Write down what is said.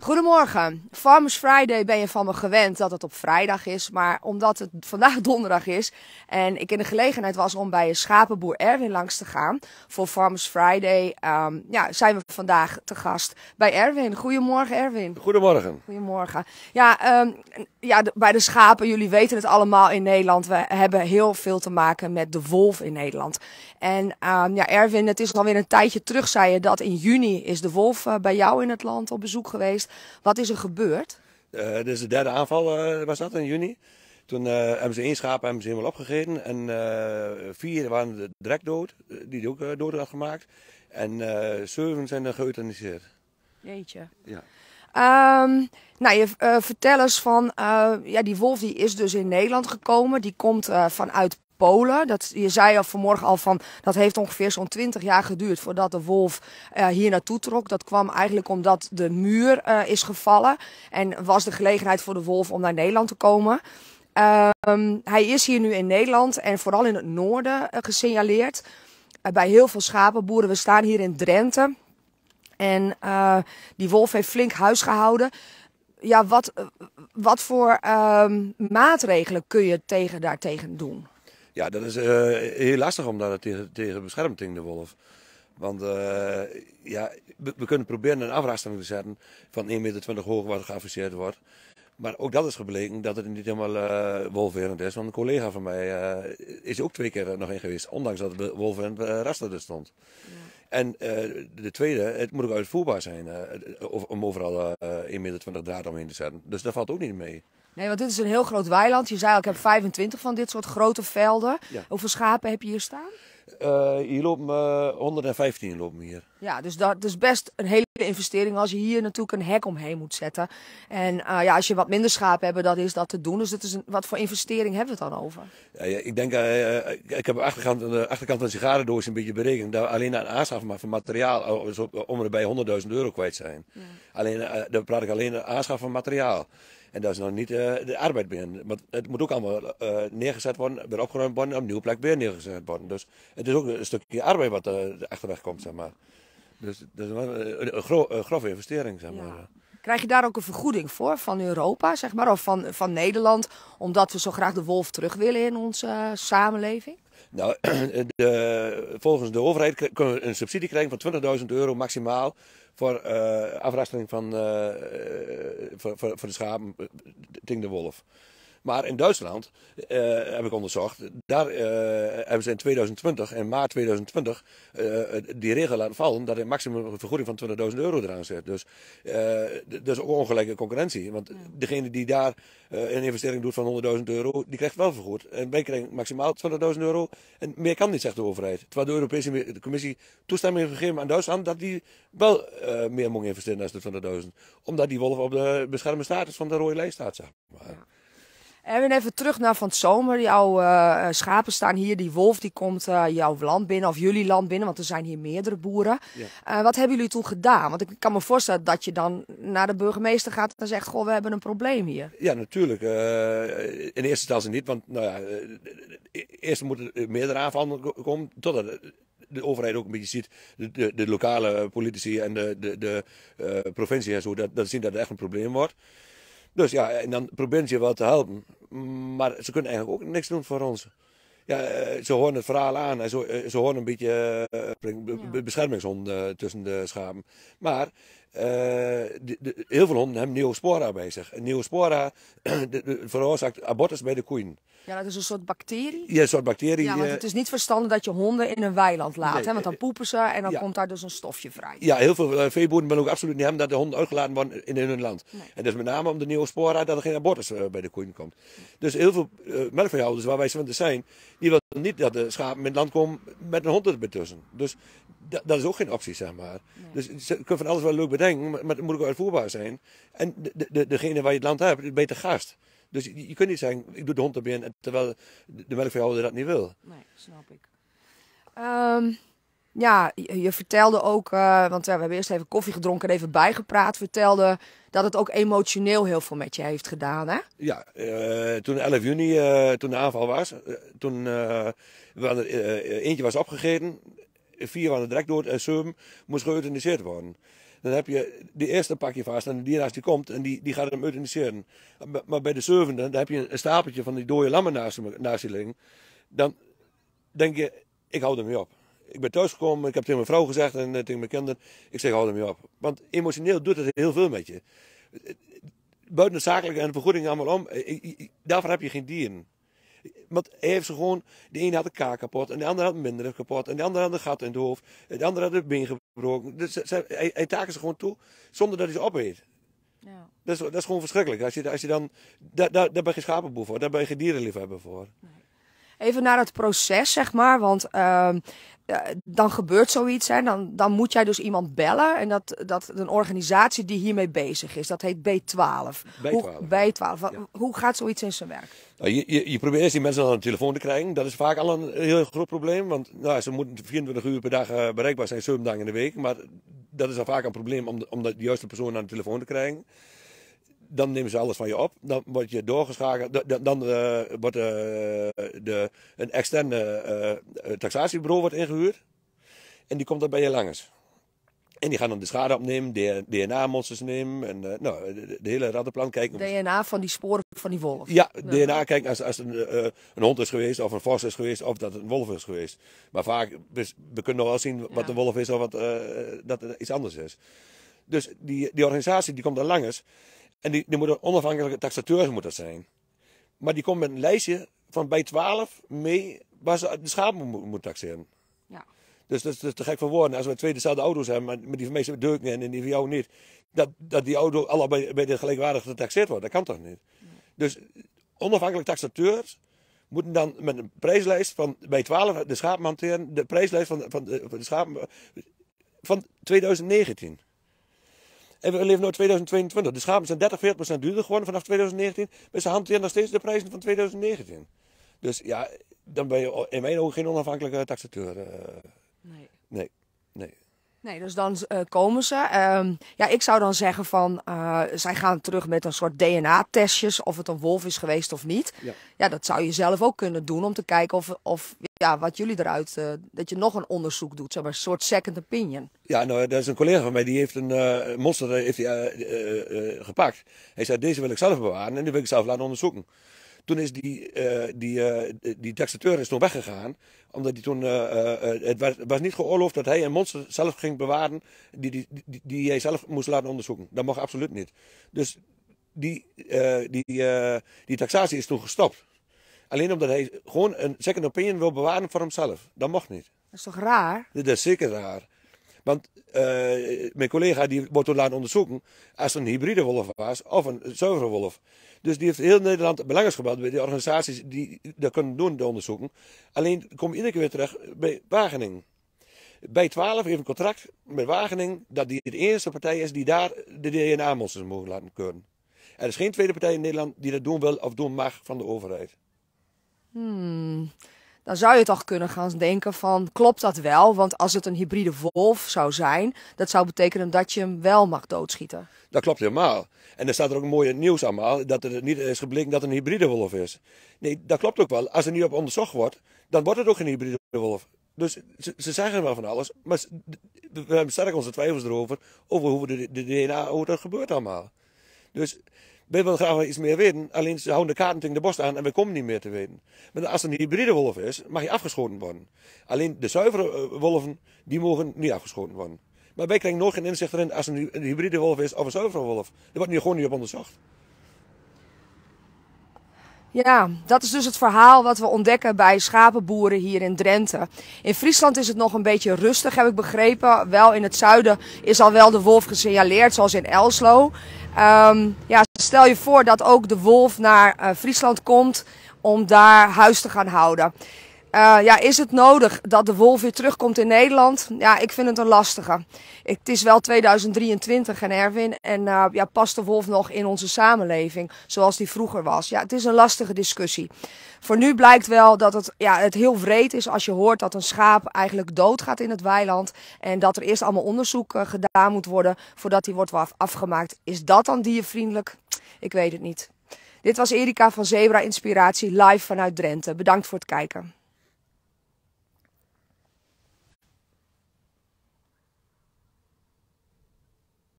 Goedemorgen. Farmers Friday ben je van me gewend dat het op vrijdag is. Maar omdat het vandaag donderdag is en ik in de gelegenheid was om bij schapenboer Erwin langs te gaan voor Farmers Friday, ehm, ja, zijn we vandaag te gast bij Erwin. Goedemorgen, Erwin. Goedemorgen. Goedemorgen. Ja, ehm, ja bij de schapen, jullie weten het allemaal in Nederland. We hebben heel veel te maken met de wolf in Nederland. En ehm, ja, Erwin, het is alweer een tijdje terug, zei je dat in juni is de wolf eh, bij jou in het land op bezoek geweest. Wat is er gebeurd? Uh, is de derde aanval eh, was dat in juni. Toen eh, hebben ze één schaap hebben ze helemaal opgegeten. En vier waren direct dood, die ook ook dood had gemaakt. En zeven zijn er geëuthaniseerd. Jeetje. Ja. Ehm, nou, je, vertel eens van, ja, die wolf die is dus in Nederland gekomen. Die komt uh, vanuit Polen. Dat, je zei al vanmorgen al van dat heeft ongeveer zo'n 20 jaar geduurd voordat de wolf eh, hier naartoe trok. Dat kwam eigenlijk omdat de muur eh, is gevallen en was de gelegenheid voor de wolf om naar Nederland te komen. Ehm, hij is hier nu in Nederland en vooral in het noorden eh, gesignaleerd. bij heel veel schapenboeren. We staan hier in Drenthe. En die wolf heeft flink huis gehouden ja, wat, wat voor ehm, maatregelen kun je tegen, daartegen doen? Ja, dat is eh, heel lastig omdat het tegen, tegen beschermd tegen de wolf. Want eh, ja, we, kunnen proberen een afrasting te zetten van 1,20 meter hoog wat geafficheerd wordt. Maar ook dat is gebleken dat het niet helemaal uh, wolverend is. Want een collega van mij uh, is ook twee keer nog in geweest. Ondanks dat de wolverend raster er stond. Ja. En de tweede, het moet ook uitvoerbaar zijn. om overal 1,20 meter draad omheen te zetten. Dus dat valt ook niet mee. Nee, want dit is een heel groot weiland. Je zei al, ik heb 25 van dit soort grote velden. Hoeveel schapen heb je hier staan? Uh, hier lopen uh, 115 lopen hier. Ja, dus dat is best een hele investering als je hier natuurlijk een hek omheen moet zetten. En eh, ja, als je wat minder schapen hebt, dat is dat te doen. Dus wat voor investering hebben we het dan over? Ja, ik denk, eh, ik heb de achterkant, de achterkant van de sigarendoos een beetje berekend. Dat alleen aan aanschaf van materiaal oh, dus om erbij 100.000 euro kwijt zijn. Ja. Alleen, dan praat ik alleen aan aanschaf van materiaal. En dat is nog niet eh, de arbeid binnen. Want het moet ook allemaal eh, neergezet worden, weer opgeruimd worden en op een plek weer neergezet worden. Dus het is ook een stukje arbeid wat eh, er achterweg komt, zeg maar. Dus dat is een, een, grove investering, zeg maar. Krijg je daar ook een vergoeding voor van Europa, zeg maar, of van, van Nederland, omdat we zo graag de wolf terug willen in onze samenleving? Nou, de, volgens de overheid kunnen we een subsidie krijgen van 20.000 euro maximaal voor uh, van eh, voor, voor, de schapen, eh, Ting de Wolf. Maar in Duitsland, eh, heb ik onderzocht, daar eh, hebben ze in 2020, en maart 2020, eh, die regel laten vallen dat een maximum vergoeding van 20.000 euro eraan zit. Dus dat is ook ongelijke concurrentie. Want degene die daar een investering doet van 100.000 euro, die krijgt wel vergoed. En wij krijgen maximaal 20.000 euro. En meer kan niet, zegt de overheid. Terwijl de Europese Commissie toestemming heeft gegeven aan Duitsland dat die wel meer moet investeren dan de 20.000. Omdat die wolf op de beschermde status van de rode lijst staat, zeg maar. En even terug naar van het zomer. Jouw uh, schapen staan hier, die wolf die komt eh, jouw land binnen of jullie land binnen, want er zijn hier meerdere boeren. wat hebben jullie toen gedaan? Want ik kan me voorstellen dat je dan naar de burgemeester gaat en zegt, goh, we hebben een probleem hier. Ja, natuurlijk. in eerste instantie niet, want nou ja, e-, eerst moeten er meerdere aanvallen komen, totdat de overheid ook een beetje ziet, de, de, lokale politici en de, de, de provincie en zo, dat, dat zien dat het echt een probleem wordt. Dus ja, en dan probeert je wel te helpen. Maar ze kunnen eigenlijk ook niks doen voor ons. Ja, eh, ze horen het verhaal aan en ze, eh, ze horen een beetje uh, eh, beschermingshonden tussen de schapen. Maar eh, de, heel veel honden hebben neospora bij zich. neospora de, veroorzaakt abortus bij de koeien. Ja, dat is een soort bacterie. Ja, een soort bacterie. Ja, want eh, het is niet verstandig dat je honden in een weiland laat. hè, want dan eh, poepen ze en dan komt daar dus een stofje vrij. Ja, heel veel veeboeren willen ook absoluut niet hebben dat de honden uitgelaten worden in, hun land. En dat is met name om de neospora dat er geen abortus bij de koeien komt. Dus heel veel melkveehouders waar wij van zijn, die willen niet dat de schapen in het land komen met een hond ertussen. Dus dat, dat, is ook geen optie, zeg maar. Dus je kunnen van alles wel leuk bedenken, maar, maar het moet ook uitvoerbaar zijn. En de, de, degene waar je het land hebt, is beter gast. Dus je, kunt niet zeggen, ik doe de hond erbij, terwijl de melkveehouder dat niet wil. Nee, snap ik. Ehm, ja, je, vertelde ook, eh, want we hebben eerst even koffie gedronken en even bijgepraat. Vertelde dat het ook emotioneel heel veel met je heeft gedaan, hè? Ja, uh, toen 11 juni, eh, toen de aanval was, toen eentje was opgegeten vier van direct dood en eh, zeven moest geëuthaniseerd worden. Dan heb je de eerste pakje vast en de dienaars die komt en die, die gaat hem euthaniseren. Maar bij de zevende, dan heb je een stapeltje van die dode lammen naast, naast je liggen. Dan denk je, ik hou ermee op. Ik ben thuisgekomen, ik heb tegen mijn vrouw gezegd en eh, tegen mijn kinderen, ik zeg hou hem op. Want emotioneel doet het heel veel met je. Eh, buiten de zakelijke en de vergoeding allemaal om, daarvoor heb je geen dieren. Want hij heeft ze gewoon, de ene had de kaak kapot, en de andere had minder kapot, en de andere had een gat in het hoofd, de andere had het been gebroken. Dus hij, hij taken ze gewoon toe, zonder dat hij ze opeet. Ja. Dat, is, dat is gewoon verschrikkelijk. Als je, als je dan, daar, daar, daar ben je geen schapenboer voor, daar ben je geen dierenliefhebber voor even naar het proces, zeg maar. Want ehm, eh, dan gebeurt zoiets. Hè. Dan, dan moet jij dus iemand bellen. En dat, dat een organisatie die hiermee bezig is. Dat heet B12. B12. Hoe, B12. hoe gaat zoiets in zijn werk? Nou, je, je, je, probeert eerst die mensen aan de telefoon te krijgen. Dat is vaak al een heel groot probleem. Want nou, ze moeten 24 uur per dag eh, bereikbaar zijn, 7 dagen in de week. Maar dat is al vaak een probleem om om de juiste persoon aan de telefoon te krijgen dan nemen ze alles van je op. Dan word je doorgeschakeld. Dan, eh, wordt uh, de, een externe uh, taxatiebureau wordt ingehuurd. En die komt dan bij je langs. En die gaan dan de schade opnemen, DNA-monsters nemen en nou, de, hele rattenplan kijken. DNA van die sporen van die wolf. Ja, DNA kijken als, als een, een, hond is geweest of een vos is geweest of dat een wolf is geweest. Maar vaak, dus, we, kunnen nog wel zien wat de een wolf is of wat, dat het iets anders is. Dus die, die organisatie die komt dan langs. En die, die moeten onafhankelijke taxateurs moeten zijn. Maar die komt met een lijstje van bij 12 mee waar ze de schapen moeten moet taxeren. Ja. Dus dat is, te gek voor woorden. Als we twee dezelfde auto's hebben, maar die van meesten deuken en die van jou niet. Dat, dat die auto allebei bij de gelijkwaardig getaxeerd wordt, dat kan toch niet? Dus onafhankelijke taxateurs moeten dan met een prijslijst van bij 12 de schapen hanteren. De prijslijst van, van, de, van de schapen van 2019. En we leven nu 2022. De schapen zijn 30, 40 procent duurder geworden vanaf 2019. Maar ze hanteren nog steeds de prijzen van 2019. Dus ja, dan ben je in mijn ogen geen onafhankelijke taxateur. Eh. Nee. Nee, dus dan eh, komen ze. Ehm, ja, ik zou dan zeggen van, eh, zij gaan terug met een soort DNA-testjes, of het een wolf is geweest of niet. Ja. ja, dat zou je zelf ook kunnen doen om te kijken of, of ja, wat jullie eruit, eh, dat je nog een onderzoek doet, zeg maar, een soort second opinion. Ja, nou, er is een collega van mij, die heeft een monster heeft die, gepakt. Hij zei, deze wil ik zelf bewaren en die wil ik zelf laten onderzoeken. Toen is die, eh, eh, die, die taxateur is toen weggegaan. Omdat hij toen, eh, het was, niet geoorloofd dat hij een monster zelf ging bewaren. Die, die, die, die zelf moest laten onderzoeken. Dat mag absoluut niet. Dus die, die, die taxatie is toen gestopt. Alleen omdat hij gewoon een second opinion wil bewaren voor hemzelf. Dat mag niet. Dat is toch raar? Dat is zeker raar. Want eh, mijn collega die wordt toen laten onderzoeken als het een hybride wolf was of een zuivere wolf. Dus die heeft heel Nederland belangersgebeld bij de organisaties die dat kunnen doen, de onderzoeken. Alleen kom je iedere keer weer terug bij Wageningen. Bij 12 heeft een contract met Wageningen dat die de eerste partij is die daar de DNA-monsters mogen laten kunnen. Er is geen tweede partij in Nederland die dat doen wil of doen mag van de overheid. Hmm dan zou je toch kunnen gaan denken van klopt dat wel? Want als het een hybride wolf zou zijn, dat zou betekenen dat je hem wel mag doodschieten. Dat klopt helemaal. En er staat er ook mooi nieuws allemaal dat er niet is gebleken dat het een hybride wolf is. Nee, dat klopt ook wel. Als er niet op onderzocht wordt, dan wordt het ook geen hybride wolf. Dus ze, zeggen wel van alles, maar we hebben sterk onze twijfels erover over hoe de, DNA, hoe dat gebeurt allemaal. Dus we willen graag iets meer weten. Alleen ze houden de kaarten de borst aan en we komen niet meer te weten. Maar als het een hybride wolf is, mag hij afgeschoten worden. Alleen de zuivere eh, wolven, die mogen niet afgeschoten worden. Maar wij krijgen nog geen inzicht erin als het een hybride wolf is of een zuivere wolf. Er wordt nu gewoon niet op onderzocht. Ja, dat is dus het verhaal wat we ontdekken bij schapenboeren hier in Drenthe. In Friesland is het nog een beetje rustig, heb ik begrepen. Wel in het zuiden is al wel de wolf gesignaleerd, zoals in Elslo. Ehm, ja, stel je voor dat ook de wolf naar eh, Friesland komt om daar huis te gaan houden. Eh, ja, is het nodig dat de wolf weer terugkomt in Nederland? Ja, ik vind het een lastige. het is wel 2023 en Erwin. En eh, ja, past de wolf nog in onze samenleving zoals die vroeger was? Ja, het is een lastige discussie. Voor nu blijkt wel dat het, ja, het heel vreed is als je hoort dat een schaap eigenlijk doodgaat in het weiland. En dat er eerst allemaal onderzoek eh, gedaan moet worden voordat die wordt afgemaakt. Is dat dan diervriendelijk? Ik weet het niet. Dit was Erika van Zebra Inspiratie live vanuit Drenthe. Bedankt voor het kijken.